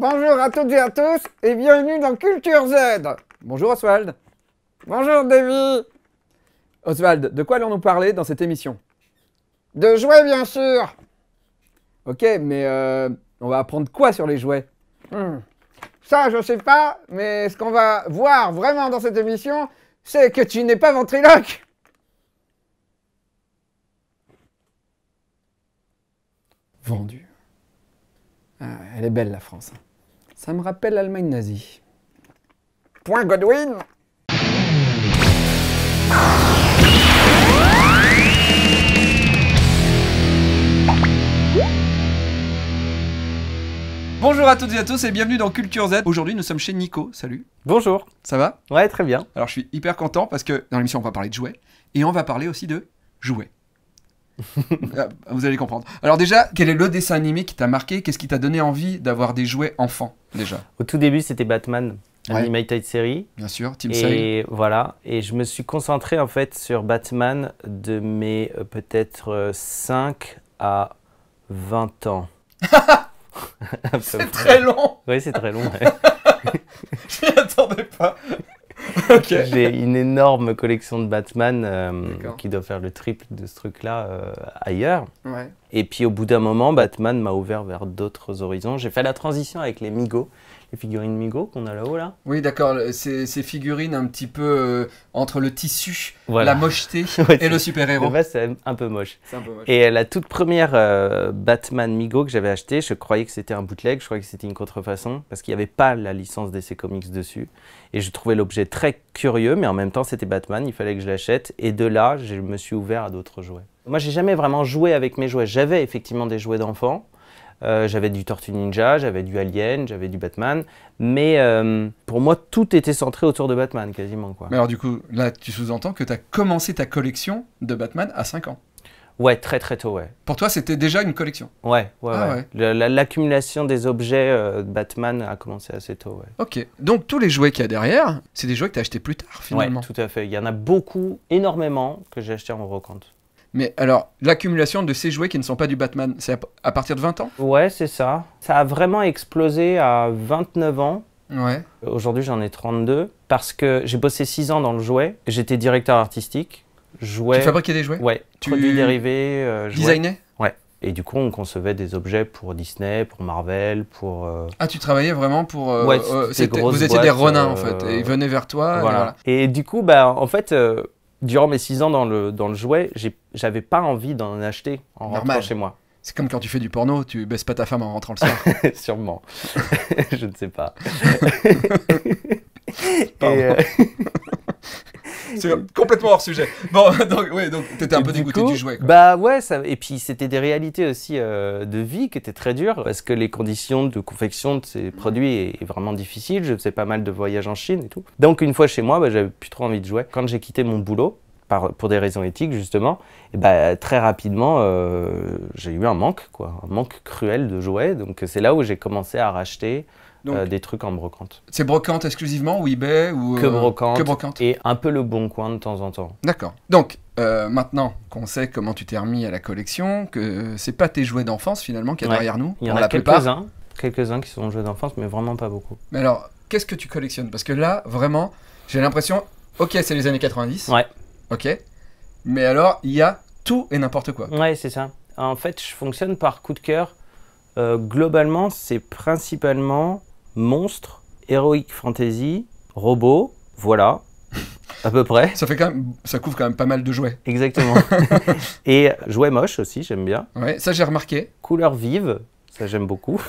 Bonjour à toutes et à tous et bienvenue dans Culture Z. Bonjour Oswald. Bonjour Davy. Oswald, de quoi allons-nous parler dans cette émission De jouets bien sûr. Ok, mais euh, on va apprendre quoi sur les jouets hmm. Ça, je sais pas, mais ce qu'on va voir vraiment dans cette émission, c'est que tu n'es pas ventriloque. Vendu. Ah, elle est belle la France. Hein. Ça me rappelle l'Allemagne nazie. Point Godwin Bonjour à toutes et à tous et bienvenue dans Culture Z. Aujourd'hui, nous sommes chez Nico. Salut. Bonjour. Ça va Ouais, très bien. Alors, je suis hyper content parce que dans l'émission, on va parler de jouets et on va parler aussi de jouets. Ah, vous allez comprendre. Alors déjà, quel est le dessin animé qui t'a marqué Qu'est-ce qui t'a donné envie d'avoir des jouets enfants déjà Au tout début, c'était Batman, Animated Series. Bien sûr, Team Et voilà, et je me suis concentré en fait sur Batman de mes euh, peut-être 5 euh, à 20 ans. c'est très long. Oui, c'est très long. Je n'y attendais pas. J'ai une énorme collection de Batman euh, qui doit faire le triple de ce truc-là euh, ailleurs. Et puis au bout d'un moment, Batman m'a ouvert vers d'autres horizons. J'ai fait la transition avec les Migos les figurines Migo qu'on a là-haut là. Oui, d'accord, ces, figurines un petit peu euh, entre le tissu, la mocheté et le super-héros. Eh en c'est un, peu moche. Et euh, la toute première euh, Batman Migo que j'avais acheté, je croyais que c'était un bootleg, je croyais que c'était une contrefaçon parce qu'il n'y avait pas la licence DC Comics dessus et je trouvais l'objet très curieux mais en même temps c'était Batman, il fallait que je l'achète et de là, je me suis ouvert à d'autres jouets. Moi, j'ai jamais vraiment joué avec mes jouets. J'avais effectivement des jouets d'enfants, euh, j'avais du Tortue Ninja, j'avais du Alien, j'avais du Batman. Mais euh, pour moi, tout était centré autour de Batman quasiment. Quoi. Mais alors, du coup, là, tu sous-entends que tu as commencé ta collection de Batman à 5 ans Ouais, très très tôt, ouais. Pour toi, c'était déjà une collection Ouais, ouais, ah ouais. L'accumulation des objets euh, Batman a commencé assez tôt, ouais. Ok. Donc, tous les jouets qu'il y a derrière, c'est des jouets que tu as achetés plus tard, finalement Ouais, tout à fait. Il y en a beaucoup, énormément, que j'ai acheté en compte. Mais alors, l'accumulation de ces jouets qui ne sont pas du Batman, c'est à, partir de 20 ans Ouais, c'est ça. Ça a vraiment explosé à 29 ans. Ouais. Aujourd'hui, j'en ai 32 parce que j'ai bossé 6 ans dans le jouet. J'étais directeur artistique. Jouet. Tu fabriquais des jouets Ouais. Tu produits dérivés. Euh, designais Ouais. Et du coup, on concevait des objets pour Disney, pour Marvel, pour. Euh, ah, tu travaillais vraiment pour. Euh, ouais, euh, Vous étiez des renards en fait. ils venaient vers toi. Voilà. Et, du coup, bah, en fait durant mes 6 ans dans le, dans le jouet, j'avais pas envie d'en acheter en rentrant chez moi. C'est comme quand tu fais du porno, tu baisses pas ta femme en rentrant le soir. Sûrement. je ne sais pas. Euh, c'est complètement hors sujet. Bon, donc, ouais, donc t'étais un peu dégoûté du jouet. Bah ouais, et puis c'était des réalités aussi euh, de vie qui étaient très dures parce que les conditions de confection de ces produits est, vraiment difficile. Je faisais pas mal de voyages en Chine et tout. Donc une fois chez moi, bah, j'avais plus trop envie de jouer. Quand j'ai quitté mon boulot, pour des raisons éthiques justement, et bah, très rapidement, euh, j'ai eu un manque, quoi, un manque cruel de jouets. Donc c'est là où j'ai commencé à racheter euh, des trucs en brocante. C'est brocante exclusivement ou eBay ou euh, que, brocante et un peu le bon coin de temps en temps. D'accord. Donc euh, maintenant qu'on sait comment tu t'es remis à la collection, que c'est pas tes jouets d'enfance finalement qu'il y a derrière nous. Il y en a quelques-uns, quelques-uns qui sont jouets d'enfance, mais vraiment pas beaucoup. Mais alors, qu'est-ce que tu collectionnes Parce que là, vraiment, j'ai l'impression, ok, c'est les années 90. Ouais. Ok. Mais alors, il y a tout et n'importe quoi. Ouais, c'est ça. En fait, je fonctionne par coup de cœur. globalement, c'est principalement Monstre, héroïque fantasy, robot, voilà, à peu près. Ça fait quand ça couvre quand même pas mal de jouets. Exactement. et jouets moches aussi, j'aime bien. Ouais, ça j'ai remarqué. Couleurs vives, ça j'aime beaucoup.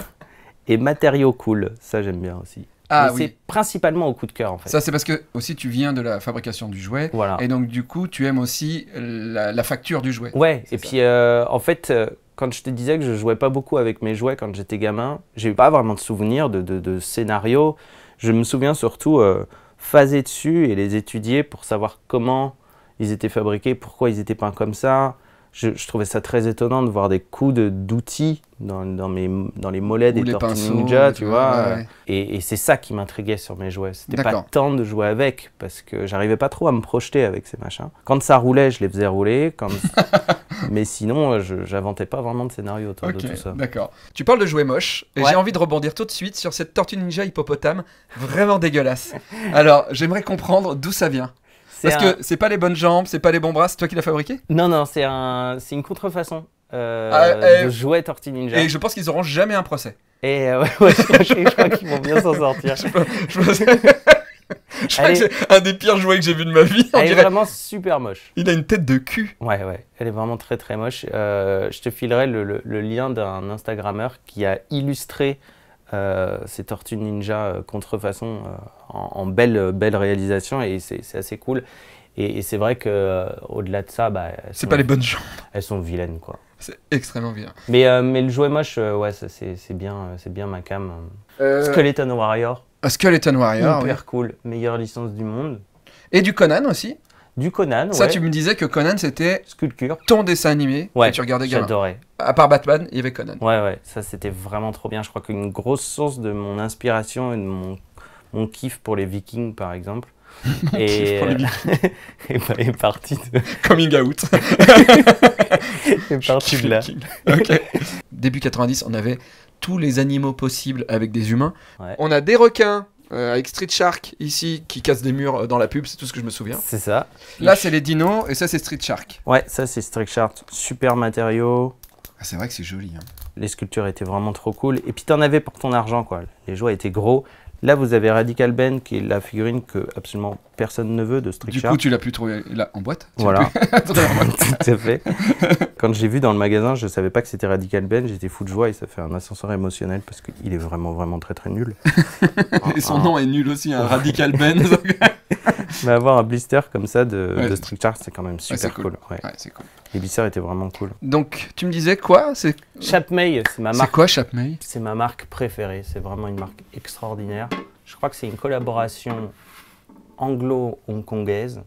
Et matériaux cool, ça j'aime bien aussi. Ah c'est principalement au coup de cœur en fait. Ça c'est parce que aussi tu viens de la fabrication du jouet. Et donc du coup tu aimes aussi la, facture du jouet. Ouais. Et puis euh, en fait euh, quand je te disais que je jouais pas beaucoup avec mes jouets quand j'étais gamin, j'ai pas vraiment de souvenirs de, scénarios. Je me souviens surtout euh, phaser dessus et les étudier pour savoir comment ils étaient fabriqués, pourquoi ils étaient peints comme ça je, trouvais ça très étonnant de voir des coups d'outils dans, dans, mes, dans les mollets des Tortues Ninja, tu vois. Et, c'est ça qui m'intriguait sur mes jouets. C'était pas tant de jouer avec, parce que j'arrivais pas trop à me projeter avec ces machins. Quand ça roulait, je les faisais rouler. Mais sinon, euh, j'inventais pas vraiment de scénario autour de tout ça. D'accord. Tu parles de jouets moches, et j'ai envie de rebondir tout de suite sur cette Tortue Ninja hippopotame, vraiment dégueulasse. Alors, j'aimerais comprendre d'où ça vient. Parce que c'est pas les bonnes jambes, c'est pas les bons bras, c'est toi qui l'as fabriqué Non, non, c'est un... une contrefaçon euh, ah, et... Eh, de jouet Ninja. Et je pense qu'ils auront jamais un procès. Et euh, ouais, je, crois, qu'ils vont bien s'en sortir. je, crois que c'est un des pires jouets que j'ai vu de ma vie. Elle est vraiment super moche. Il a une tête de cul. Ouais, ouais. Elle est vraiment très, très moche. Euh, je te filerai le, le, le lien d'un Instagrammeur qui a illustré euh, ces Tortues Ninja euh, contrefaçon euh, en, belle, euh, belle réalisation et c'est assez cool. Et, c'est vrai que au delà de ça, bah, c'est pas les bonnes gens. Elles sont vilaines quoi. C'est extrêmement bien Mais, mais le jouet moche, ouais, c'est bien, c'est bien ma cam. Skeleton Warrior. Skeleton Warrior. Hyper cool, meilleure licence du monde. Et du Conan aussi. Du Conan. Ça, tu me disais que Conan, c'était Sculpture. ton dessin animé ouais, que tu regardais gamin. J'adorais. À part Batman, il y avait Conan. Ouais, ouais, ça c'était vraiment trop bien. Je crois qu'une grosse source de mon inspiration et de mon, mon kiff pour les Vikings, par exemple. et, et est parti de. Coming out. est parti de là. Début 90, on avait tous les animaux possibles avec des humains. On a des requins, euh, avec Street Shark ici qui casse des murs euh, dans la pub, c'est tout ce que je me souviens. C'est ça. Là, c'est les dinos et ça, c'est Street Shark. Ouais, ça, c'est Street Shark. Super matériaux. Ah, c'est vrai que c'est joli. Hein. Les sculptures étaient vraiment trop cool. Et puis, t'en avais pour ton argent, quoi. Les jouets étaient gros. Là, vous avez Radical Ben, qui est la figurine que absolument personne ne veut de Strict Du coup, tu l'as pu trouver là, en boîte Voilà. Tout à fait. Quand j'ai vu dans le magasin, je ne savais pas que c'était Radical Ben. J'étais fou de joie et ça fait un ascenseur émotionnel parce qu'il est vraiment, vraiment très, très nul. et son ah. nom est nul aussi, un hein, Radical Ben. Mais avoir un blister comme ça de, ouais, Strict c'est quand même super cool. cool. Les blisters étaient vraiment cool. Donc, tu me disais quoi c'est... Chapmay, c'est ma marque. C'est quoi Chapmay C'est ma marque préférée. C'est vraiment une marque extraordinaire. Je crois que c'est une collaboration anglo-hongkongaise.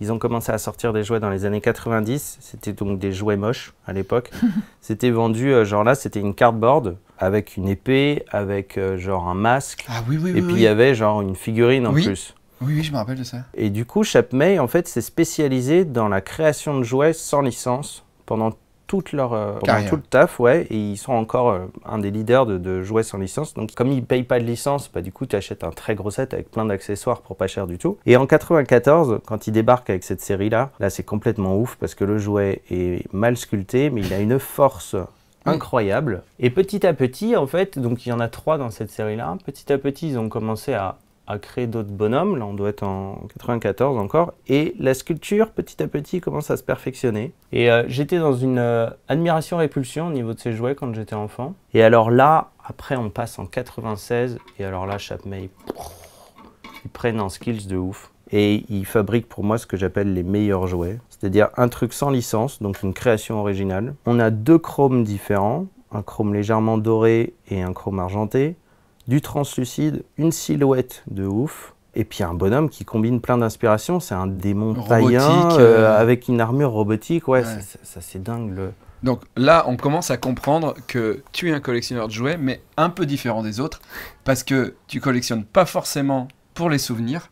Ils ont commencé à sortir des jouets dans les années 90. C'était donc des jouets moches à l'époque. c'était vendu, euh, genre là, c'était une cardboard avec une épée, avec euh, genre un masque. Ah oui, oui, Et puis il y avait genre une figurine en plus. Oui, oui, je me rappelle de ça. Et du coup, Chapmey, en fait, s'est spécialisé dans la création de jouets sans licence pendant toute leur euh, tout le taf, ouais, et ils sont encore euh, un des leaders de, de, jouets sans licence. Donc comme ils payent pas de licence, bah du coup tu achètes un très gros set avec plein d'accessoires pour pas cher du tout. Et en 94, quand ils débarquent avec cette série là, là c'est complètement ouf parce que le jouet est mal sculpté, mais il a une force incroyable. Et petit à petit, en fait, donc il y en a trois dans cette série-là, petit à petit, ils ont commencé à à créer d'autres bonhommes, là on doit être en 94 encore, et la sculpture petit à petit commence à se perfectionner. Et euh, j'étais dans une euh, admiration-répulsion au niveau de ces jouets quand j'étais enfant. Et alors là, après on passe en 96, et alors là Chapmey, ils prennent en skills de ouf. Et ils fabriquent pour moi ce que j'appelle les meilleurs jouets, c'est-à-dire un truc sans licence, donc une création originale. On a deux chromes différents, un chrome légèrement doré et un chrome argenté du translucide, une silhouette de ouf. Et puis un bonhomme qui combine plein d'inspirations, c'est un démon païen euh. Euh, avec une armure robotique, ouais, ça c'est dingue. Donc là, on commence à comprendre que tu es un collectionneur de jouets, mais un peu différent des autres, parce que tu collectionnes pas forcément pour les souvenirs,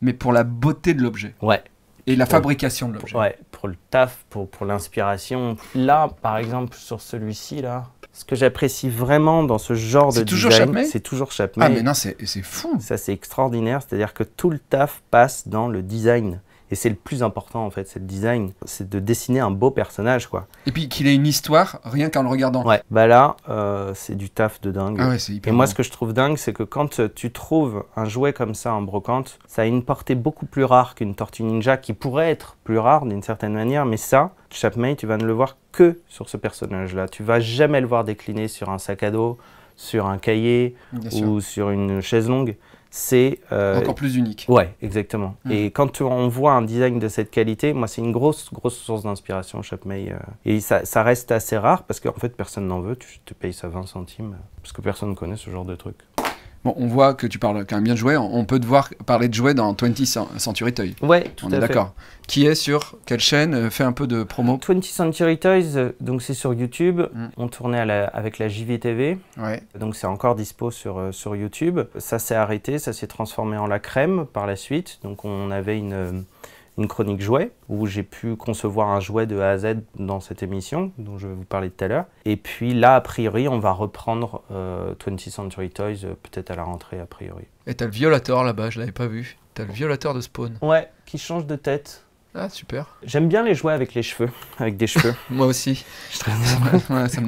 mais pour la beauté de l'objet. Ouais. Et la fabrication de l'objet. Ouais, pour le taf, pour, pour l'inspiration. Là, par exemple, sur celui-ci, là, ce que j'apprécie vraiment dans ce genre de toujours design, c'est toujours Chapman. Ah mais non, c'est fou. Ça c'est extraordinaire, c'est-à-dire que tout le taf passe dans le design. Et c'est le plus important en fait, cette design, c'est de dessiner un beau personnage quoi. Et puis qu'il ait une histoire rien qu'en le regardant. Ouais, bah là, euh, c'est du taf de dingue. Ah ouais, hyper Et moi ce que je trouve dingue, c'est que quand euh, tu trouves un jouet comme ça en brocante, ça a une portée beaucoup plus rare qu'une tortue ninja qui pourrait être plus rare d'une certaine manière, mais ça, Chapmay, tu vas ne le voir que sur ce personnage-là. Tu vas jamais le voir décliner sur un sac à dos, sur un cahier ou sur une chaise longue c'est... Euh, Encore plus unique. Ouais, exactement. Mm. Et quand on voit un design de cette qualité, moi, c'est une grosse, grosse source d'inspiration, chaque euh. et ça, ça, reste assez rare parce qu'en fait, personne n'en veut. Tu te payes ça 20 centimes parce que personne ne connaît ce genre de truc on voit que tu parles quand même bien de jouets. On peut te voir parler de jouer dans 20 Century Toys. Ouais, on est d'accord. Qui est sur quelle chaîne euh, fait un peu de promo. 20 Century Toys, euh, donc c'est sur YouTube. Mm. On tournait avec la JVTV. Ouais. Donc c'est encore dispo sur, euh, sur YouTube. Ça s'est arrêté, ça s'est transformé en la crème par la suite. Donc on avait une une chronique jouet où j'ai pu concevoir un jouet de A à Z dans cette émission dont je vais vous parler tout à l'heure. Et puis là, a priori, on va reprendre euh, Twenty 20 Century Toys euh, peut-être à la rentrée, a priori. Et t'as le violateur là-bas, je l'avais pas vu. T'as le violateur de Spawn. Ouais, qui change de tête. Ah, super. J'aime bien les jouets avec les cheveux, avec des cheveux. Moi aussi. Je ça, ouais, ça,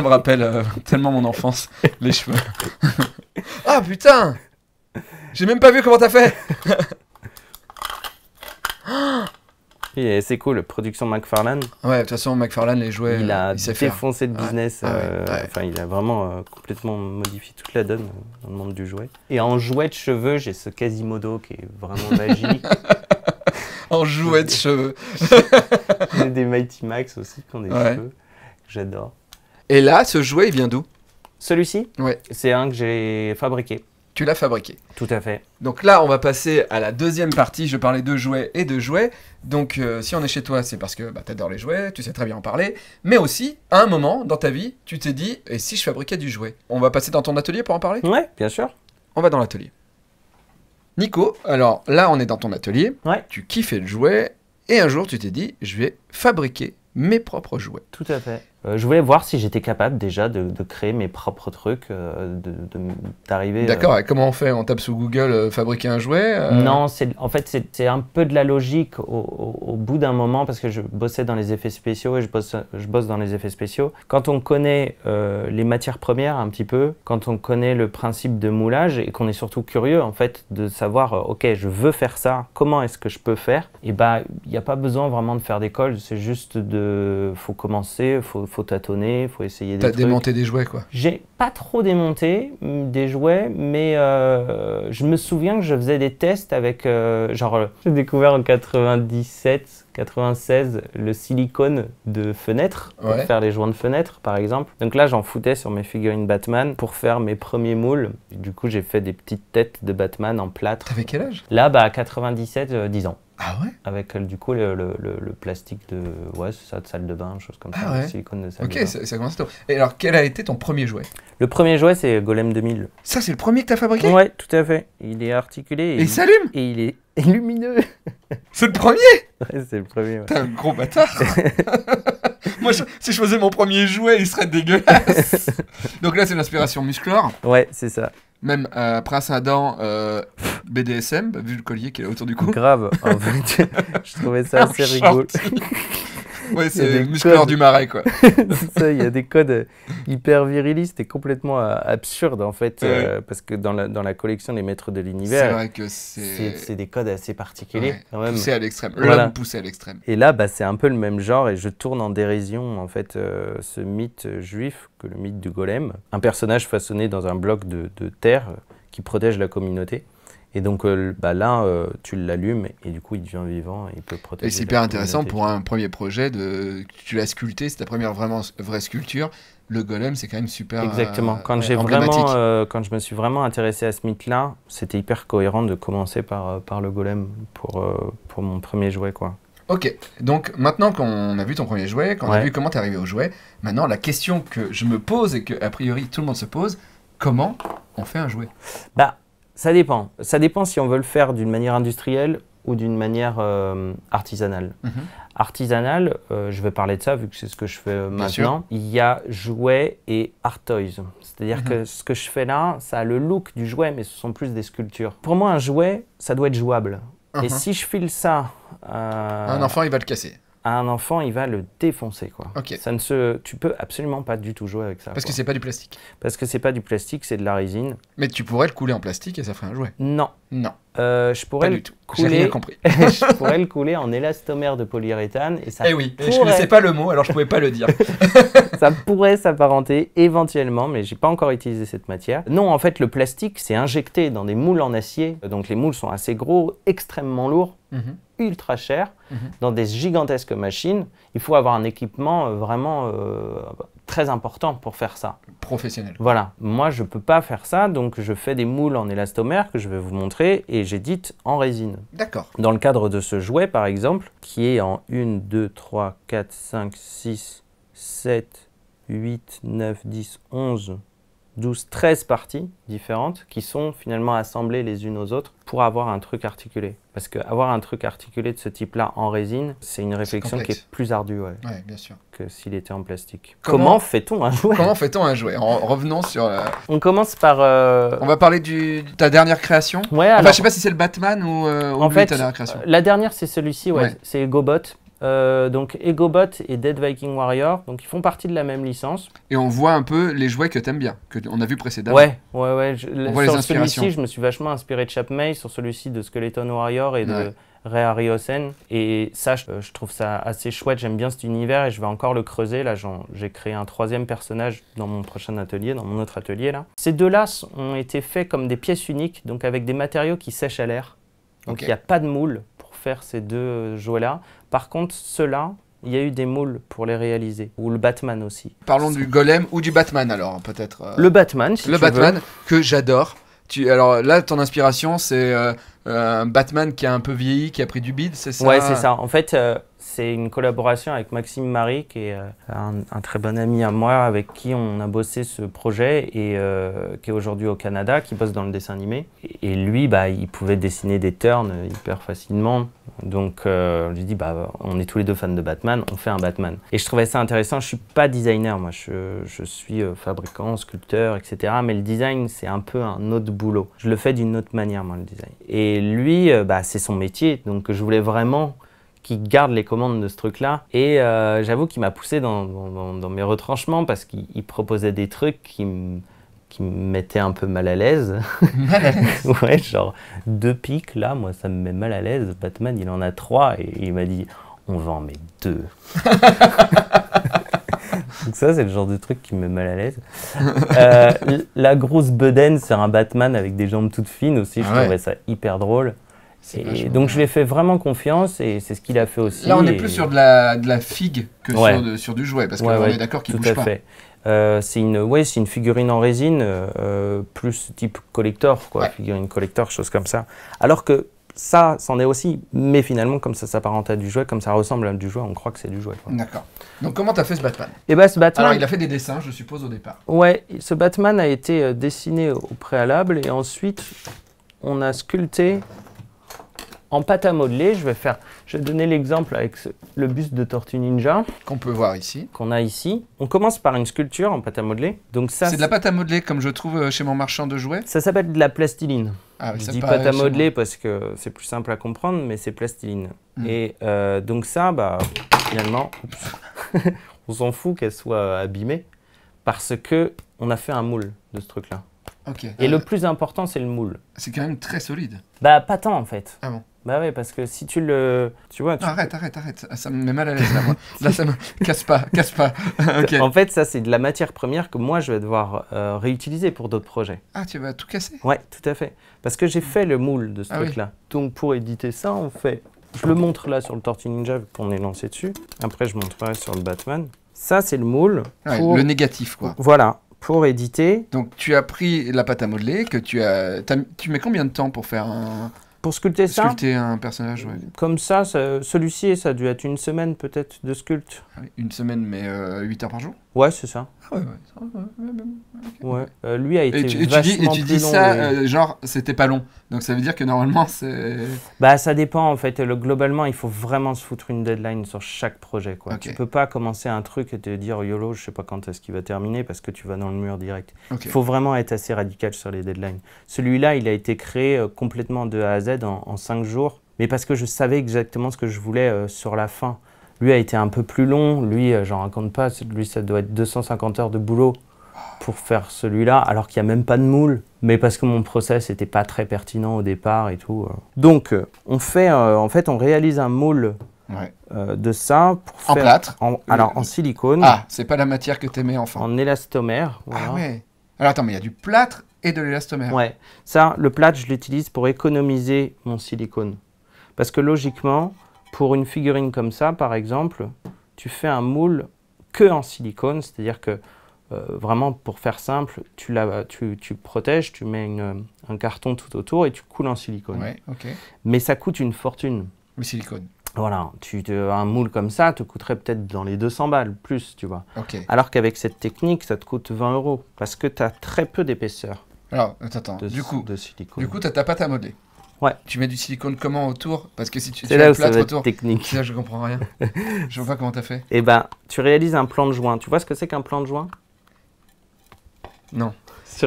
me, rappelle euh, tellement mon enfance, les cheveux. ah putain J'ai même pas vu comment t'as fait Et c'est cool, production McFarlane. Ouais, de toute façon, McFarlane les jouets. Il a fait euh, foncer le business. Ah euh, enfin, il a vraiment euh, complètement modifié toute la donne dans le monde du jouet. Et en jouet de cheveux, j'ai ce Quasimodo qui est vraiment magique. en jouet de cheveux. j'ai des Mighty Max aussi qui ont des cheveux. J'adore. Et là, ce jouet, il vient d'où Celui-ci Ouais. C'est un que j'ai fabriqué tu l'as fabriqué. Tout à fait. Donc là, on va passer à la deuxième partie. Je parlais de jouets et de jouets. Donc euh, si on est chez toi, c'est parce que bah, adores les jouets, tu sais très bien en parler. Mais aussi, à un moment dans ta vie, tu t'es dit, et si je fabriquais du jouet On va passer dans ton atelier pour en parler Ouais, bien sûr. On va dans l'atelier. Nico, alors là, on est dans ton atelier. Ouais. Tu kiffais le jouet. Et un jour, tu t'es dit, je vais fabriquer mes propres jouets. Tout à fait. Euh, je voulais voir si j'étais capable déjà de, créer mes propres trucs, euh, d'arriver. Euh, D'accord, et comment on fait On tape sous Google euh, fabriquer un jouet Non, en fait, c'est un peu de la logique au, bout d'un moment, parce que je bossais dans les effets spéciaux et je bosse, je bosse dans les effets spéciaux. Quand on connaît les matières premières un petit peu, quand on connaît le principe de moulage et qu'on est surtout curieux, en fait, de savoir, OK, je veux faire ça, comment est-ce que je peux faire Et eh bien, bah, il n'y a pas besoin vraiment de faire d'école, c'est juste de. faut commencer, faut faut tâtonner, faut essayer des T'as démonté des jouets, quoi J'ai pas trop démonté mm, des jouets, mais euh, je me souviens que je faisais des tests avec... Euh, genre, euh, j'ai découvert en 97 96 le silicone de fenêtre pour faire les joints de fenêtre par exemple. Donc là j'en foutais sur mes figurines Batman pour faire mes premiers moules. Du coup j'ai fait des petites têtes de Batman en plâtre. T'avais quel âge Là bah 97 10 euh, ans. Ah ouais Avec euh, du coup le, plastique de ouais ça salle de bain, chose comme ça, le silicone de salle de bain. Ah ok, ça commence tôt. Et alors quel a été ton premier jouet Le premier jouet c'est Golem 2000. Ça c'est le premier que t'as fabriqué Ouais, tout à fait. Il est articulé il s'allume. Et il est et lumineux. C'est le premier c'est le premier. Ouais. T'es un gros bâtard Moi, si je faisais mon premier jouet, il serait dégueulasse Donc là, c'est l'inspiration musclore. Ouais, c'est ça. Même euh, Prince Adam euh, BDSM, vu le collier qu'il a autour du cou. Grave, en je trouvais ça ah, assez rigolo. Ouais, c'est muscleur du marais, quoi. ça, il y a des codes hyper virilistes et complètement euh, absurdes, en fait, euh, parce que dans la, collection des maîtres de l'univers, c'est des codes assez particuliers, ouais. quand même. à l'extrême, à l'extrême. Et là, bah, c'est un peu le même genre, et je tourne en dérision, en fait, euh, ce mythe juif, que le mythe du golem, un personnage façonné dans un bloc de terre qui protège la communauté. Et donc euh, bah là, euh, tu l'allumes et du coup, il devient vivant et il peut protéger. Et c'est hyper intéressant pour un premier projet. De, tu l'as sculpté, c'est ta première vraiment, vraie sculpture. Le golem, c'est quand même super. Euh, Exactement. Quand, j'ai vraiment, quand je me suis vraiment intéressé à ce mythe-là, c'était hyper cohérent de commencer par, par le golem pour, pour mon premier jouet. quoi. Ok, donc maintenant qu'on a vu ton premier jouet, qu'on a vu comment tu es arrivé au jouet, maintenant la question que je me pose et que a priori tout le monde se pose, comment on fait un jouet Bah ça dépend. Ça dépend si on veut le faire d'une manière industrielle ou d'une manière euh, artisanale. Mm-hmm. Artisanale, euh, je vais parler de ça vu que c'est ce que je fais euh, maintenant. Il y a jouets et art toys. C'est-à-dire mm-hmm. que ce que je fais là, ça a le look du jouet, mais ce sont plus des sculptures. Pour moi, un jouet, ça doit être jouable. Et uh-huh. si je file ça... Un enfant, il va le casser un enfant, il va le défoncer. Quoi. Ça ne se, tu peux absolument pas du tout jouer avec ça. Parce que c'est pas du plastique. Parce que c'est pas du plastique, c'est de la résine. Mais tu pourrais le couler en plastique et ça ferait un jouet. Non. Non. Euh, je pourrais pas du tout. couler. Rien compris. je pourrais le couler en élastomère de polyuréthane et ça. Eh oui, je ne connaissais pas le mot, alors je pouvais pas le dire. ça pourrait s'apparenter éventuellement, mais j'ai pas encore utilisé cette matière. Non, en fait, le plastique, c'est injecté dans des moules en acier. Donc les moules sont assez gros, extrêmement lourds. Mhm. ultra chers, mhm. dans des gigantesques machines. Il faut avoir un équipement euh, vraiment euh, très important pour faire ça. Professionnel. Voilà. Moi, je ne peux pas faire ça, donc je fais des moules en élastomère que je vais vous montrer et j'édite en résine. D'accord. Dans le cadre de ce jouet, par exemple, qui est en 1, 2, 3, 4, 5, 6, 7, 8, 9, 10, 11, 12, 13 parties différentes qui sont finalement assemblées les unes aux autres pour avoir un truc articulé. Parce qu'avoir un truc articulé de ce type-là en résine, c'est une réflexion qui est plus ardue que s'il était en plastique. Comment, fait-on un jouet Comment fait-on un jouet En revenant sur... On commence par... Euh, On va parler de ta dernière création. Ouais, je sais pas si c'est le Batman ou, euh, en fait, ta dernière création. La dernière, c'est celui-ci, ouais. c'est GoBot. Euh, donc EgoBot et Dead Viking Warrior, donc ils font partie de la même licence. Et on voit un peu les jouets que t'aimes bien, que on a vu précédemment. Ouais, ouais, ouais. sur celui-ci, je me suis vachement inspiré de Chapmay, sur celui-ci de Skeleton Warrior et de Ray Riosen. Et ça, euh, je, trouve ça assez chouette, j'aime bien cet univers et je vais encore le creuser. Là, j'ai créé un troisième personnage dans mon prochain atelier, dans mon autre atelier là. Ces deux-là ont été faits comme des pièces uniques, donc avec des matériaux qui sèchent à l'air. Donc il n'y a pas de moule, faire ces deux jouets-là. Par contre, ceux-là, il y a eu des moules pour les réaliser, ou le Batman aussi. Parlons du golem ou du Batman alors, peut-être. Euh. Le Batman, si Le Batman, que j'adore. Tu... Alors là, ton inspiration, c'est euh, euh, un Batman qui a un peu vieilli, qui a pris du bide, c'est ça Ouais, c'est ça. En fait, euh, c'est une collaboration avec Maxime Marie, qui est euh, un, très bon ami à moi, avec qui on a bossé ce projet et qui est aujourd'hui au Canada, qui bosse dans le dessin animé. Et, lui, bah, il pouvait dessiner des turns hyper facilement. Donc, on lui dit, bah, on est tous les deux fans de Batman, on fait un Batman. Et je trouvais ça intéressant. Je suis pas designer, moi. Je, je suis fabricant, sculpteur, etc. Mais le design, c'est un peu un autre boulot. Je le fais d'une autre manière, moi, le design. Et et lui, euh, bah, c'est son métier, donc je voulais vraiment qu'il garde les commandes de ce truc-là. Et euh, j'avoue qu'il m'a poussé dans, mes retranchements parce qu'il proposait des trucs qui me qui un peu mal à l'aise. ouais, genre deux pics là, moi ça me met mal à l'aise. Batman, il en a trois et il m'a dit on va en mettre deux. Donc ça, c'est le genre de truc qui me met mal à l'aise. Euh, la grosse bedaine sur un Batman avec des jambes toutes fines aussi, je ah trouvais ça hyper drôle. donc je lui ai fait vraiment confiance et c'est ce qu'il a fait aussi. Là, on est plus sur de la, de la figue que sur, du jouet, parce qu'on est d'accord qu'il bouge à pas. Fait. Euh, c'est une, ouais, c'est une figurine en résine, euh, plus type collector, quoi, figurine collector, chose comme ça. Alors que ça, c'en est aussi, mais finalement, comme ça s'apparente à du jouet, comme ça ressemble à du jouet, on croit que c'est du jouet. D'accord. Donc, comment as fait ce Batman eh ben, ce Alors, il a fait des dessins, je suppose, au départ. Ouais, ce Batman a été euh, dessiné au préalable et ensuite, on a sculpté en pâte à modeler, je vais faire, je vais donner l'exemple avec le buste de Tortue Ninja. Qu'on peut voir ici. Qu'on a ici. On commence par une sculpture en pâte à modeler. Donc ça. C'est de la pâte à modeler comme je trouve euh, chez mon marchand de jouets. Ça s'appelle de la plastiline. Ah, je dis pâte à modeler parce que c'est plus simple à comprendre, mais c'est plastiline. Hmm. Et euh, donc ça, bah finalement, on s'en fout qu'elle soit abîmée parce que on a fait un moule de ce truc-là. Et le euh, plus important, c'est le moule. C'est quand même très solide. Bah, pas tant en fait. Ah bon bah ouais, parce que si tu le. Tu vois. Arrête, arrête, arrête. Ah, ça me met mal à l'aise là, Là, ça me. Casse pas, casse pas. En fait, ça, c'est de la matière première que moi, je vais devoir euh, réutiliser pour d'autres projets. Ah, tu vas tout casser Ouais, tout à fait. Parce que j'ai mm. fait le moule de ce ah truc-là. Donc, pour éditer ça, on fait. Je le montre là sur le Tortue Ninja qu'on est lancé dessus. Après, je montrerai sur le Batman. Ça, c'est le moule. Le négatif, quoi. Voilà, pour éditer. Donc, tu as pris la pâte à modeler que tu as... Tu mets combien de temps pour faire un. Pour sculpter ça Sculpter un personnage, Comme ça, celui-ci, ça a dû être une semaine peut-être de sculpte. Ah une semaine, mais 8 euh, heures par jour Ouais, c'est ça. Ah ouais, ouais. Euh, lui a été et tu, dis, ça, euh, genre, c'était pas long. Donc ça veut dire que normalement, c'est... Bah ça dépend en fait. Le, globalement, il faut vraiment se foutre une deadline sur chaque projet. Quoi. Tu peux pas commencer un truc et te dire YOLO, je sais pas quand est-ce qu'il va terminer parce que tu vas dans le mur direct. Il faut vraiment être assez radical sur les deadlines. Celui-là, il a été créé complètement de A à Z en, cinq jours, mais parce que je savais exactement ce que je voulais euh, sur la fin. Lui a été un peu plus long, lui, euh, j'en raconte pas, lui, ça doit être 250 heures de boulot pour faire celui-là, alors qu'il n'y a même pas de moule, mais parce que mon process n'était pas très pertinent au départ et tout. Euh. Donc, on fait, en fait, on réalise un moule de ça pour en plâtre alors en silicone ah c'est pas la matière que aimais enfin en élastomère voilà. ah ouais alors attends mais il y a du plâtre et de l'élastomère. Ouais. Ça, le plat je l'utilise pour économiser mon silicone. Parce que logiquement, pour une figurine comme ça, par exemple, tu fais un moule que en silicone, c'est-à-dire que euh, vraiment pour faire simple, tu, la, tu, tu protèges, tu mets une, un carton tout autour et tu coules en silicone. Ouais, ok. Mais ça coûte une fortune. Le silicone. Voilà, tu, un moule comme ça te coûterait peut-être dans les 200 balles, plus, tu vois. Alors qu'avec cette technique, ça te coûte 20 euros, parce que tu as très peu d'épaisseur. Alors, attends, du coup, de Du coup, t'as ta pâte à modeler. Ouais. Tu mets du silicone comment autour Parce que si tu fais un plâtre autour, technique. là je comprends rien. je vois pas comment as fait. Eh ben, tu réalises un plan de joint. Tu vois ce que c'est qu'un plan de joint Non.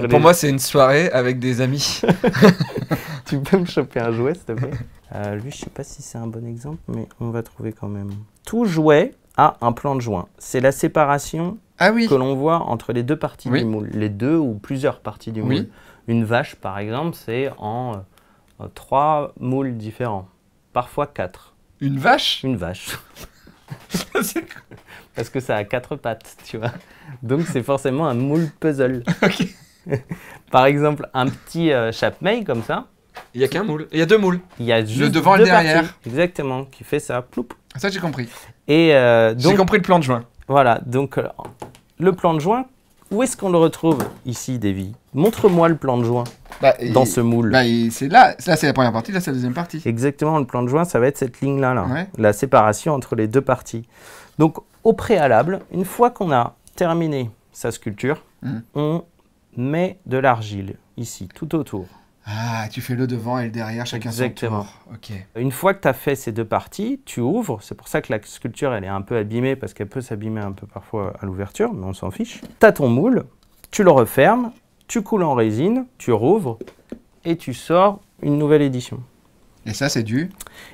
Pour moi, c'est une soirée avec des amis. tu peux me choper un jouet, s'il te plaît euh, Lui, je sais pas si c'est un bon exemple, mais on va trouver quand même. Tout jouet a un plan de joint. C'est la séparation ah oui. que l'on voit entre les deux parties du moule, les deux ou plusieurs parties du moule. Une vache, par exemple, c'est en euh, euh, trois moules différents, parfois quatre. Une vache Une vache. Parce que ça a quatre pattes, tu vois. Donc c'est forcément un moule puzzle. Par exemple, un petit euh, chapmeil comme ça. Il n'y a qu'un moule. Il y a deux moules. Il y a juste le devant et le derrière. exactement, qui fait ça. Ploup. Ça, j'ai compris. Et euh, J'ai compris le plan de juin. Voilà, donc le plan de joint, où est-ce qu'on le retrouve ici, Davy Montre-moi le plan de joint bah, dans ce moule. Bah, c'est là, c'est la première partie, là c'est la deuxième partie. Exactement, le plan de joint, ça va être cette ligne-là, là, la séparation entre les deux parties. Donc au préalable, une fois qu'on a terminé sa sculpture, hum. on met de l'argile ici, tout autour. Ah, tu fais le devant et le derrière, chacun Exactement. son tour. Une fois que tu as fait ces deux parties, tu ouvres. C'est pour ça que la sculpture, elle est un peu abîmée, parce qu'elle peut s'abîmer un peu parfois à l'ouverture, mais on s'en fiche. Tu as ton moule, tu le refermes, tu coules en résine, tu rouvres, et tu sors une nouvelle édition. Et ça, c'est du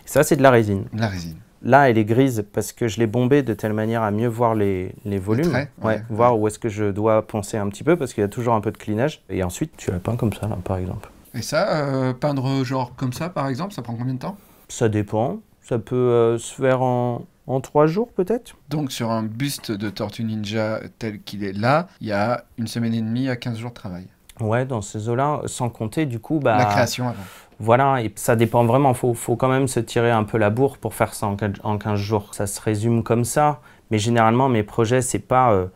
Ça, c'est de la résine. la résine. Là, elle est grise parce que je l'ai bombée de telle manière à mieux voir les, volumes, voir où est-ce que je dois poncer un petit peu parce qu'il y a toujours un peu de clinage. Et ensuite, tu la peins comme ça, là, par exemple. Et ça, euh, peindre genre comme ça, par exemple, ça prend combien de temps Ça dépend. Ça peut euh, se faire en, trois jours peut-être. Donc sur un buste de Tortue Ninja tel qu'il est là, il y a une semaine et demie à 15 jours de travail. Ouais, dans ces eaux-là, sans compter du coup... Bah, la création avant. Voilà, et ça dépend vraiment, il faut, quand même se tirer un peu la bourre pour faire ça en, 15 jours. Ça se résume comme ça, mais généralement mes projets, c'est pas euh,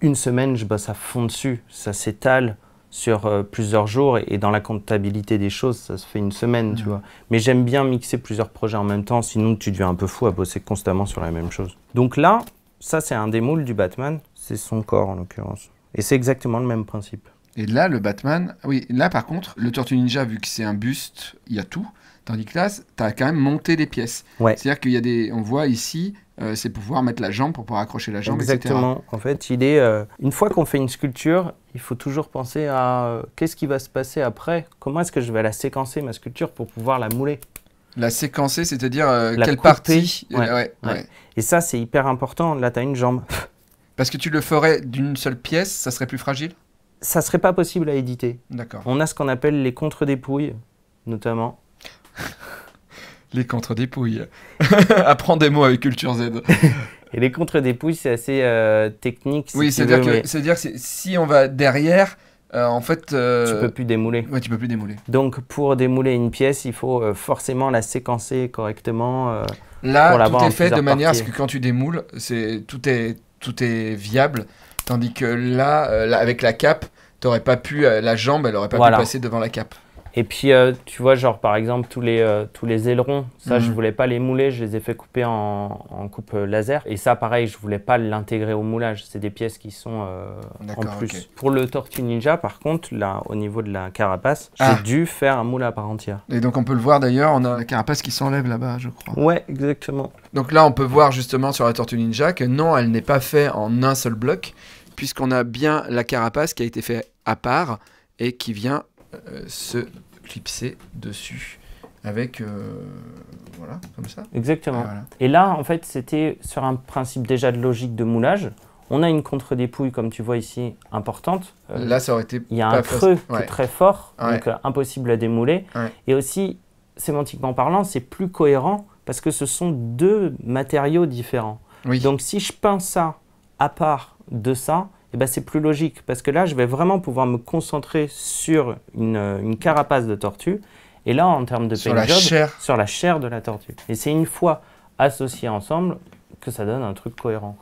une semaine, je bosse à fond dessus, ça s'étale sur euh, plusieurs jours et, dans la comptabilité des choses, ça se fait une semaine, tu mm. vois. Mais j'aime bien mixer plusieurs projets en même temps, sinon tu deviens un peu fou à bosser constamment sur la même chose. Donc là, ça c'est un des moules du Batman, c'est son corps en l'occurrence. Et c'est exactement le même principe. Et là, le Batman, oui, là par contre, le Tortue Ninja, vu que c'est un buste, il y a tout. Tandis que là, tu as quand même monté des pièces. Ouais. C'est-à-dire qu'il y des. On voit ici, euh, c'est pour pouvoir mettre la jambe, pour pouvoir accrocher la jambe, Exactement. En fait, il est, euh, une fois qu'on fait une sculpture, il faut toujours penser à euh, qu'est-ce qui va se passer après Comment est-ce que je vais la séquencer, ma sculpture, pour pouvoir la mouler La séquencer, c'est-à-dire quelle partie Et ça, c'est hyper important. Là, tu as une jambe. Parce que tu le ferais d'une seule pièce, ça serait plus fragile Ça serait pas possible à éditer. D'accord. On a ce qu'on appelle les contre-dépouilles, notamment Les contre-dépouilles. Apprends des mots avec Culture Z. Et les contre-dépouilles, c'est assez euh, technique. Si oui, c'est-à-dire que, si on va derrière, euh, en fait. Euh, tu peux plus démouler. peux plus démouler. Donc, pour démouler une pièce, il faut forcément la séquencer correctement. Là, tout est fait de manière à ce que quand tu démoules, c'est, tout, est, tout est viable. Tandis que là, avec la cape, t'aurais pas pu. la jambe, elle aurait pas pu passer devant la cape. Et puis, euh, tu vois, genre par exemple, tous les, euh, tous les ailerons, ça, je je mhm. voulais pas les mouler, je les ai fait couper en, coupe euh, laser. Et ça, pareil, je ne voulais pas l'intégrer au moulage. C'est des pièces qui sont en plus. Pour le Tortue Ninja, par contre, là, au niveau de la carapace, ah. j'ai dû faire un moule à part entière. Et donc, on peut le voir d'ailleurs, on a la carapace qui s'enlève là-bas, je crois. Ouais, exactement. Donc là, on peut voir justement sur la Tortue Ninja que non, elle n'est pas faite en un seul bloc, puisqu'on a bien la carapace qui a été faite à part et qui vient se clipser dessus avec euh, voilà comme ça. Exactement. Ah, Et là en fait c'était sur un principe déjà de logique de moulage. On a une contre-dépouille comme tu vois ici importante. Euh, là ça aurait été. Il y a un creux très fort donc euh, impossible à démouler. Et aussi sémantiquement parlant c'est plus cohérent parce que ce sont deux matériaux différents. Oui. Donc si je peins ça à part de ça, eh ben, c'est plus logique parce que là, je vais vraiment pouvoir me concentrer sur une, carapace de tortue. Et là, en termes de sur sur la chair de la tortue. Et c'est une fois associé ensemble que ça donne un truc cohérent.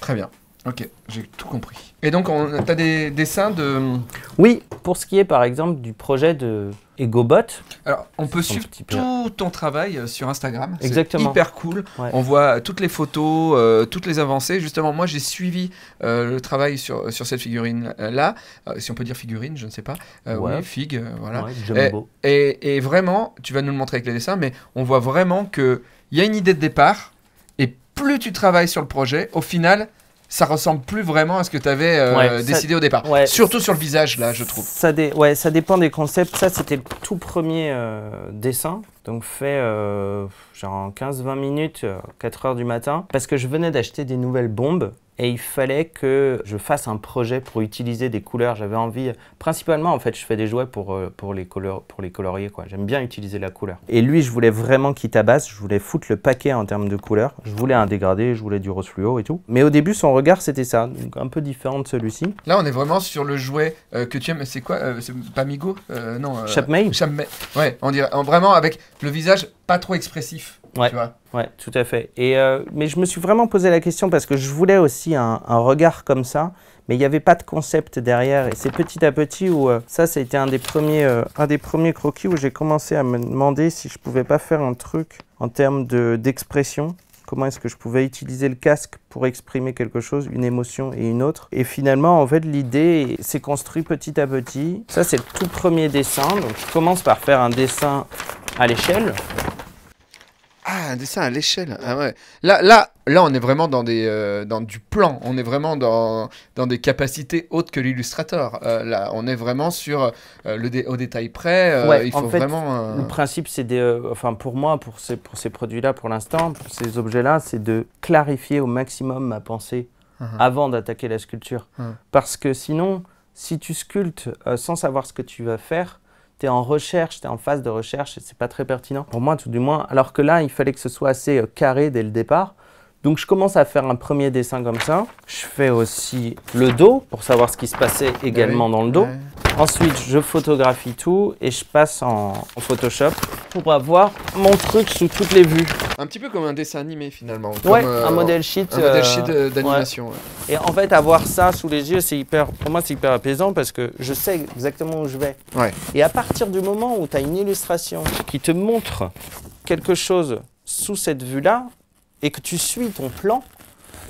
Très bien. Ok, j'ai tout compris. Et donc, tu as des dessins de... Oui, pour ce qui est par exemple du projet de EgoBot. Alors, on peut suivre tout ton travail euh, sur Instagram. Exactement. hyper cool. On voit euh, toutes les photos, euh, toutes les avancées. Justement, moi, j'ai suivi le travail sur, sur cette figurine-là. si on peut dire figurine, je ne sais pas. Oui, figue, voilà. et, et, et, vraiment, tu vas nous le montrer avec les dessins, mais on voit vraiment qu'il y a une idée de départ. Et plus tu travailles sur le projet, au final ça ressemble plus vraiment à ce que tu avais euh, décidé au départ. Ouais, Surtout sur le visage, là, je trouve. Ça, ouais, ça dépend des concepts. Ça, c'était le tout premier euh, dessin. Donc fait euh, genre en 15-20 minutes, 4 heures du matin, parce que je venais d'acheter des nouvelles bombes et il fallait que je fasse un projet pour utiliser des couleurs. J'avais envie, principalement en fait, je fais des jouets pour, euh, pour, les, couleurs, pour les coloriers quoi. J'aime bien utiliser la couleur. Et lui, je voulais vraiment qu'il tabasse, je voulais foutre le paquet en termes de couleurs. Je voulais un dégradé, je voulais du rose fluo et tout. Mais au début, son regard, c'était ça, un peu différent de celui-ci. Là, on est vraiment sur le jouet euh, que tu aimes, c'est quoi euh, C'est pas Migo euh, Non. Chapmay Ouais, on dirait, vraiment avec le visage pas trop expressif. Ouais, ouais, tout à fait. Et, euh, mais je me suis vraiment posé la question parce que je voulais aussi un, regard comme ça, mais il n'y avait pas de concept derrière. Et c'est petit à petit où euh, ça, ça a été un des premiers, euh, un des premiers croquis où j'ai commencé à me demander si je pouvais pas faire un truc en termes d'expression. Comment est-ce que je pouvais utiliser le casque pour exprimer quelque chose, une émotion et une autre. Et finalement, en fait, l'idée s'est construite petit à petit. Ça, c'est le tout premier dessin. Donc, je commence par faire un dessin à l'échelle. Ah, un dessin à l'échelle. Ah là, là, là, on est vraiment dans, des, euh, dans du plan. On est vraiment dans, dans des capacités hautes que l'illustrateur. Euh, là, on est vraiment sur euh, le dé au détail près. il faut en fait, Le principe, c'est des. enfin, pour moi, pour ces, pour ces produits-là, pour l'instant, pour ces objets-là, c'est de clarifier au maximum ma pensée uh-huh. avant d'attaquer la sculpture. Uh-huh. Parce que sinon, si tu sculptes sans savoir ce que tu vas faire, tu es en recherche, tu es en phase de recherche et c'est pas très pertinent. Pour moi, tout du moins, alors que là, il fallait que ce soit assez euh, carré dès le départ. Donc je commence à faire un premier dessin comme ça. Je fais aussi le dos pour savoir ce qui se passait eh également dans le dos. Ensuite, je photographie tout et je passe en, Photoshop pour avoir mon truc sous toutes les vues. Un petit peu comme un dessin animé finalement. ouais, euh, un modèle sheet. Euh, euh, d'animation. Et en fait, avoir ça sous les yeux, c'est hyper, pour moi, c'est hyper apaisant parce que je sais exactement où je vais. Ouais. Et à partir du moment où tu as une illustration qui te montre quelque chose sous cette vue-là, et que tu suis ton plan,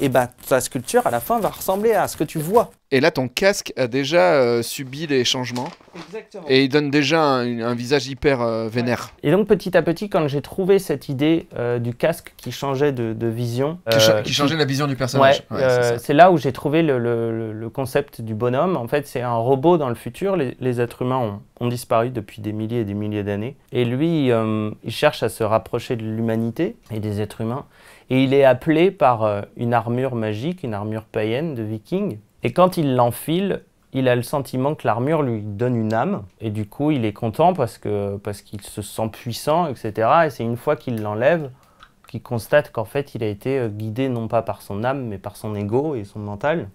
et eh bah, ben, ta sculpture à la fin va ressembler à ce que tu vois. Et là, ton casque a déjà euh, subi les changements. Exactement. Et il donne déjà un, visage hyper euh, vénère. Et donc, petit à petit, quand j'ai trouvé cette idée euh, du casque qui changeait de, vision. Qui, changeait la vision du personnage. c'est là où j'ai trouvé le, concept du bonhomme. En fait, c'est un robot dans le futur. Les, êtres humains ont, disparu depuis des milliers et des milliers d'années. Et lui, il cherche à se rapprocher de l'humanité et des êtres humains. Et il est appelé par euh, une armure magique, une armure païenne de viking. Et quand il l'enfile, il a le sentiment que l'armure lui donne une âme. Et du coup, il est content parce qu'il parce qu'il se sent puissant, etc. Et c'est une fois qu'il l'enlève qu'il constate qu'en fait, il a été euh, guidé non pas par son âme, mais par son ego et son mental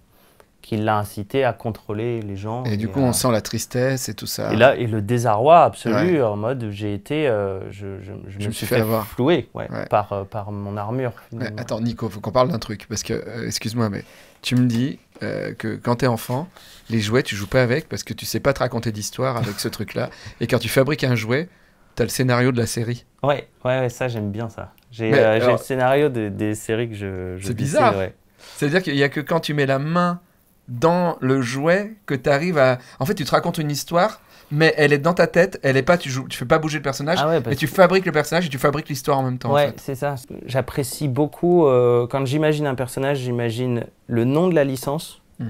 qui l'a incité à contrôler les gens. Et, du coup, on sent la tristesse et tout ça. Et là, et le désarroi absolu, en mode j'ai été, euh, je, me, suis fait, avoir. flouer ouais, Par, euh, par mon armure. attends, Nico, faut qu'on parle d'un truc, parce que, euh, excuse-moi, mais tu me dis que quand t'es enfant, les jouets, tu joues pas avec parce que tu sais pas te raconter d'histoire avec ce truc-là. Et quand tu fabriques un jouet, t'as le scénario de la série. Ouais, ouais, ça, j'aime bien ça. J'ai le scénario des séries que je. C'est bizarre. C'est-à-dire qu'il y a que quand tu mets la main dans le jouet que tu arrives à. En fait, tu te racontes une histoire, mais elle est dans ta tête. Elle est pas, tu joues, fais pas bouger le personnage, ah mais tu fabriques le personnage et tu fabriques l'histoire en même temps. Ouais, c'est ça. J'apprécie beaucoup euh, quand j'imagine un personnage, j'imagine le nom de la licence mhm.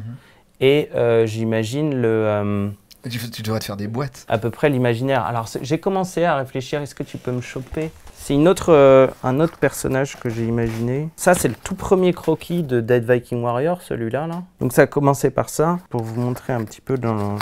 et euh, j'imagine le. Euh, tu, tu devrais te faire des boîtes. À peu près l'imaginaire. Alors j'ai commencé à réfléchir. Est-ce que tu peux me choper c'est euh, un autre personnage que j'ai imaginé. Ça, c'est le tout premier croquis de Dead Viking Warrior, celui-là. Là. Donc ça a commencé par ça, pour vous montrer un petit peu dans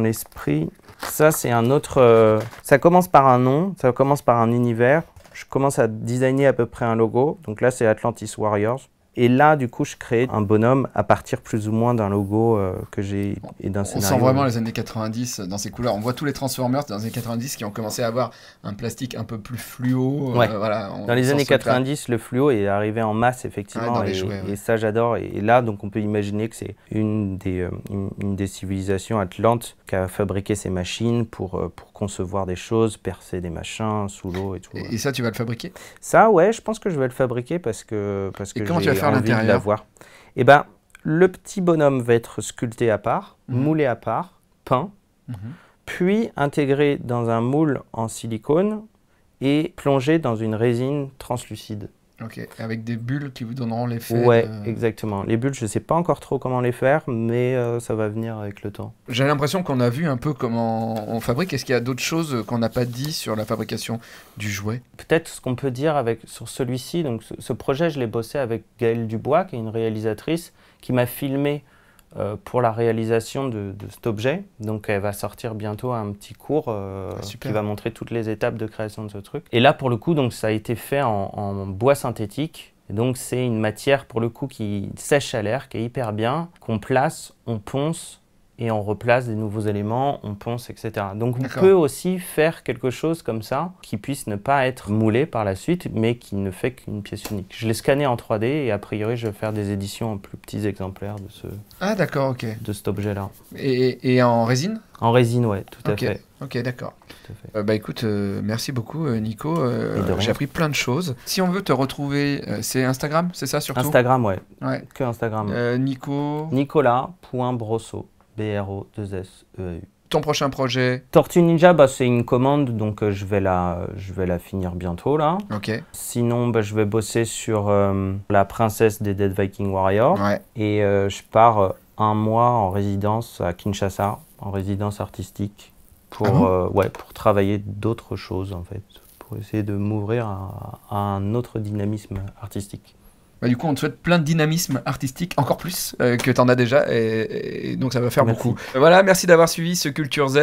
l'esprit. ça, c'est un autre... Euh, ça commence par un nom, ça commence par un univers. Je commence à designer à peu près un logo. Donc là, c'est Atlantis Warriors. Et là, du coup, je crée un bonhomme à partir plus ou moins d'un logo euh, que j'ai et d'un scénario. On sent vraiment les années 90 dans ces couleurs. On voit tous les Transformers dans les années 90 qui ont commencé à avoir un plastique un peu plus fluo. Euh, voilà, dans les années 90, le fluo est arrivé en masse, effectivement. et, et, ça, j'adore. Et, là, donc, on peut imaginer que c'est une, des euh, des civilisations atlantes qui a fabriqué ces machines pour, pour concevoir des choses, percer des machins sous l'eau et tout. Et, ça, tu vas le fabriquer Ça, ouais, je pense que je vais le fabriquer parce que... Parce et que comment tu vas eh ben, le petit bonhomme va être sculpté à part, mhm. moulé à part, peint, mhm. puis intégré dans un moule en silicone et plongé dans une résine translucide. Ok, avec des bulles qui vous donneront l'effet. Ouais, exactement. Les bulles, je ne sais pas encore trop comment les faire, mais euh, ça va venir avec le temps. J'ai l'impression qu'on a vu un peu comment on fabrique. Est-ce qu'il y a d'autres choses qu'on n'a pas dit sur la fabrication du jouet Peut-être ce qu'on peut dire avec, sur celui-ci. Donc, ce projet, je l'ai bossé avec Gaëlle Dubois, qui est une réalisatrice, qui m'a filmé euh, pour la réalisation de, cet objet. Donc elle va sortir bientôt un petit cours euh, ah, qui va montrer toutes les étapes de création de ce truc. Et là pour le coup donc ça a été fait en, bois synthétique. donc c'est une matière pour le coup qui sèche à l'air, qui est hyper bien, qu'on place, on ponce, et on replace des nouveaux éléments, on ponce, etc. Donc on peut aussi faire quelque chose comme ça qui puisse ne pas être moulé par la suite, mais qui ne fait qu'une pièce unique. Je l'ai scanné en 3D et a priori je vais faire des éditions en plus petits exemplaires de ce. Ah d'accord, ok. De cet objet-là. Et, en résine En résine, ouais, tout à fait. Ok, d'accord. Euh, bah écoute, euh, merci beaucoup euh, Nico. J'ai appris plein de choses. Si on veut te retrouver, c'est Instagram, c'est ça surtout Instagram, ouais. Que Instagram. Nico. Nicolas.brosso b 2 s e Ton prochain projet Tortue Ninja, bah, c'est une commande, donc euh, je, vais la, je vais la finir bientôt là. Ok. Sinon, bah, je vais bosser sur euh, La princesse des Dead Viking Warriors Et euh, je pars un mois en résidence à Kinshasa, en résidence artistique, pour, ah ouais, pour travailler d'autres choses en fait, pour essayer de m'ouvrir à un autre dynamisme artistique. Bah, du coup, on te souhaite plein de dynamisme artistique, encore plus euh, que tu en as déjà. Et, donc, ça va faire beaucoup. Euh, voilà, merci d'avoir suivi ce Culture Z.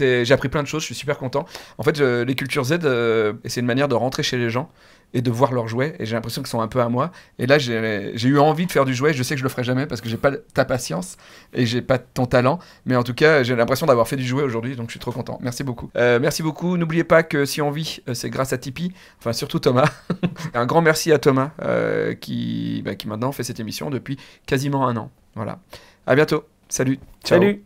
J'ai appris plein de choses, je suis super content. En fait, les Culture Z, euh, c'est une manière de rentrer chez les gens et de voir leurs jouets. Et j'ai l'impression qu'ils sont un peu à moi. Et là, j'ai eu envie de faire du jouet. Je sais que je le ferai jamais parce que j'ai pas ta patience et j'ai pas ton talent. Mais en tout cas, j'ai l'impression d'avoir fait du jouet aujourd'hui, donc je suis trop content. Merci beaucoup. Euh, merci beaucoup. N'oubliez pas que si on vit, euh, c'est grâce à Tipeee. Enfin, surtout Thomas. un grand merci à Thomas euh, qui, bah, qui maintenant fait cette émission depuis quasiment un an. Voilà. À bientôt. Salut. Salut.